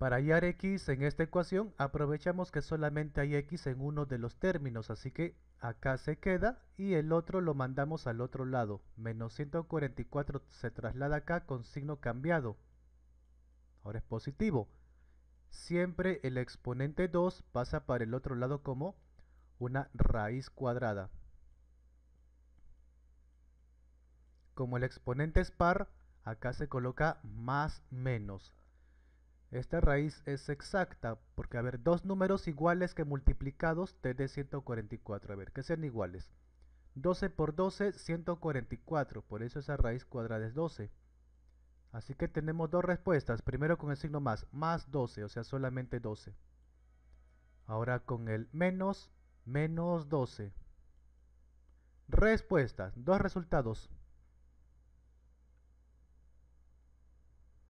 Para hallar x en esta ecuación aprovechamos que solamente hay x en uno de los términos, así que acá se queda y el otro lo mandamos al otro lado. Menos 144 se traslada acá con signo cambiado. Ahora es positivo. Siempre el exponente 2 pasa para el otro lado como una raíz cuadrada. Como el exponente es par, acá se coloca más menos. Esta raíz es exacta porque, a ver, dos números iguales que multiplicados te dé 144. A ver, que sean iguales. 12 por 12, 144. Por eso esa raíz cuadrada es 12. Así que tenemos dos respuestas. Primero con el signo más, más 12, o sea, solamente 12. Ahora con el menos, menos 12. Respuestas, dos resultados.